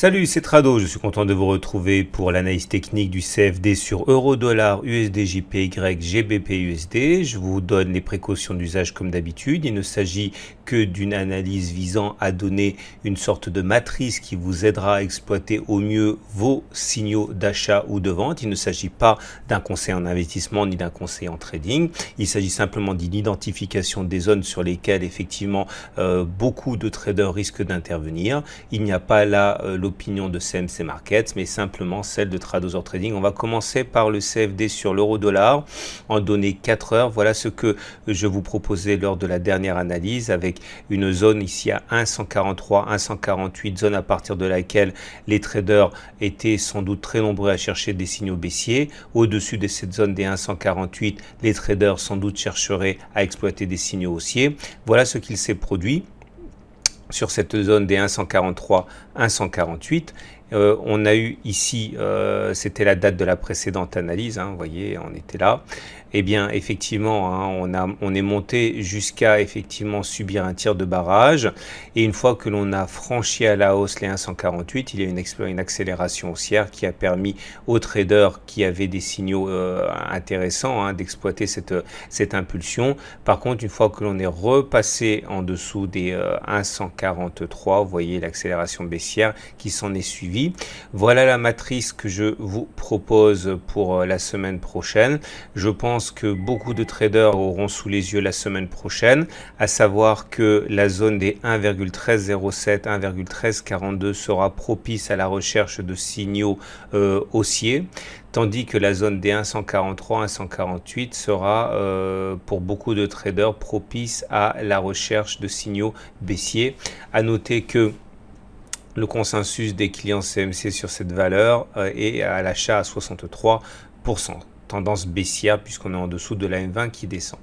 Salut, c'est Trado, je suis content de vous retrouver pour l'analyse technique du CFD sur euro dollar USD JPY GBP USD. Je vous donne les précautions d'usage comme d'habitude. Il ne s'agit que d'une analyse visant à donner une sorte de matrice qui vous aidera à exploiter au mieux vos signaux d'achat ou de vente. Il ne s'agit pas d'un conseil en investissement ni d'un conseil en trading. Il s'agit simplement d'une identification des zones sur lesquelles effectivement euh, beaucoup de traders risquent d'intervenir. Il n'y a pas là le euh, l'opinion de CMC Markets, mais simplement celle de Tradozer Trading. On va commencer par le CFD sur l'euro dollar en données 4 heures. Voilà ce que je vous proposais lors de la dernière analyse avec une zone ici à 143, 148, zone à partir de laquelle les traders étaient sans doute très nombreux à chercher des signaux baissiers. Au-dessus de cette zone des 148, les traders sans doute chercheraient à exploiter des signaux haussiers. Voilà ce qu'il s'est produit sur cette zone des 143-148 euh, on a eu ici, euh, c'était la date de la précédente analyse, hein, vous voyez, on était là. Eh bien, effectivement, hein, on, a, on est monté jusqu'à effectivement subir un tir de barrage. Et une fois que l'on a franchi à la hausse les 148, il y a une, une accélération haussière qui a permis aux traders qui avaient des signaux euh, intéressants hein, d'exploiter cette, cette impulsion. Par contre, une fois que l'on est repassé en dessous des 143, vous voyez l'accélération baissière qui s'en est suivie voilà la matrice que je vous propose pour euh, la semaine prochaine. Je pense que beaucoup de traders auront sous les yeux la semaine prochaine, à savoir que la zone des 1,1307, 1,1342 sera propice à la recherche de signaux euh, haussiers tandis que la zone des 143 148 sera euh, pour beaucoup de traders propice à la recherche de signaux baissiers. À noter que le consensus des clients CMC sur cette valeur euh, est à l'achat à 63%, tendance baissière puisqu'on est en dessous de la M20 qui descend.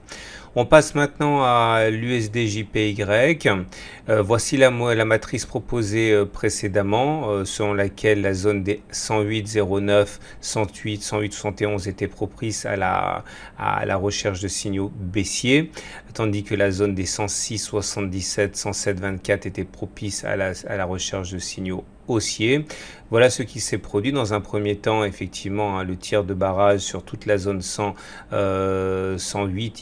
On passe maintenant à l'USDJPY. Euh, voici la, matrice proposée euh, précédemment, euh, selon laquelle la zone des 108, 09, 108, 108, 71 était propice à la, recherche de signaux baissiers, tandis que la zone des 106, 77, 107, 24 était propice à la, à la recherche de signaux haussier. Voilà ce qui s'est produit dans un premier temps, effectivement, hein, le tir de barrage sur toute la zone 108 euh,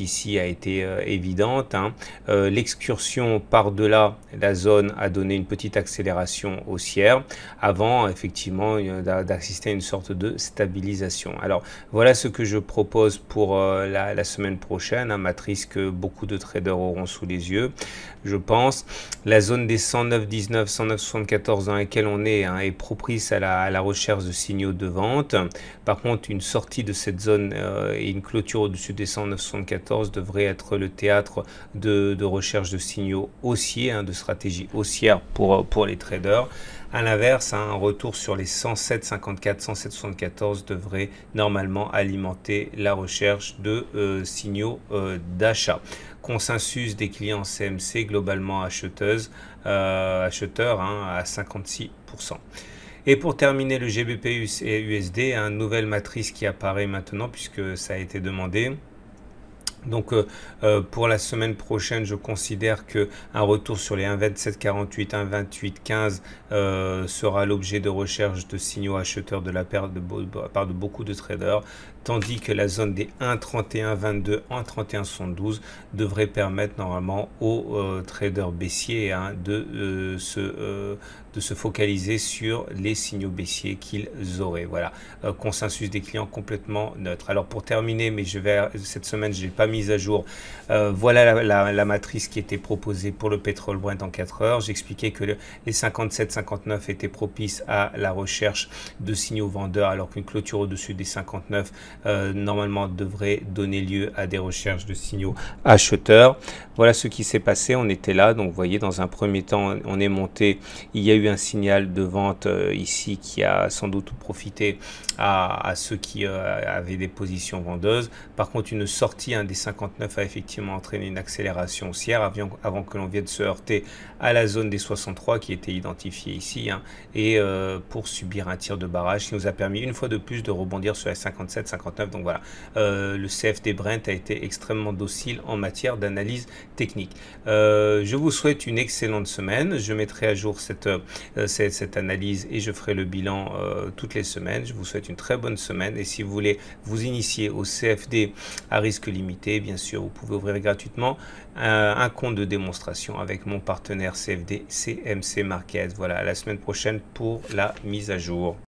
ici a été euh, évidente. Hein. Euh, l'excursion par-delà la zone a donné une petite accélération haussière avant, effectivement, d'assister à une sorte de stabilisation. Alors, voilà ce que je propose pour la, semaine prochaine, un hein, matrice que beaucoup de traders auront sous les yeux, je pense. La zone des 109, 19, 109, 74 dans laquelle on est, hein, est propice à la, recherche de signaux de vente. Par contre, une sortie de cette zone euh, et une clôture au-dessus des 109,74 devrait être le théâtre de, recherche de signaux haussiers, hein, de stratégie haussière pour, les traders. À l'inverse, hein, un retour sur les 107,54, 107,74 devrait normalement alimenter la recherche de euh, signaux euh, d'achat consensus des clients CMC globalement euh, acheteurs hein, à 56%. Et pour terminer le GBP et USD, une hein, nouvelle matrice qui apparaît maintenant puisque ça a été demandé. Donc euh, euh, pour la semaine prochaine, je considère que un retour sur les 1.2748, 1.2815 euh, sera l'objet de recherche de signaux acheteurs de la part de, beaucoup de traders, tandis que la zone des 1.3122, 1.3172 devrait permettre normalement aux traders baissiers hein, de, se, focaliser sur les signaux baissiers qu'ils auraient. Voilà, consensus des clients complètement neutre. Alors pour terminer, mais je vais cette semaine, j'ai pas mis mise à jour. Euh, voilà la, matrice qui était proposée pour le pétrole Brent en 4 heures. J'expliquais que les 57-59 étaient propices à la recherche de signaux vendeurs, alors qu'une clôture au-dessus des 59 euh, normalement devrait donner lieu à des recherches de signaux acheteurs. Voilà ce qui s'est passé. On était là, donc vous voyez, dans un premier temps, on est monté. Il y a eu un signal de vente euh, ici qui a sans doute profité à, ceux qui avaient des positions vendeuses. Par contre, une sortie hein, 59 a effectivement entraîné une accélération haussière avant, que l'on vienne se heurter à la zone des 63 qui était identifiée ici hein. et euh, pour subir un tir de barrage qui nous a permis une fois de plus de rebondir sur la 57, 59. Donc voilà, euh, le CFD Brent a été extrêmement docile en matière d'analyse technique. Euh, je vous souhaite une excellente semaine. Je mettrai à jour cette, cette, analyse et je ferai le bilan toutes les semaines. Je vous souhaite une très bonne semaine et si vous voulez vous initier au CFD à risque limité, bien sûr, vous pouvez ouvrir gratuitement euh, un, compte de démonstration avec mon partenaire CFD CMC Markets. Voilà, à la semaine prochaine pour la mise à jour.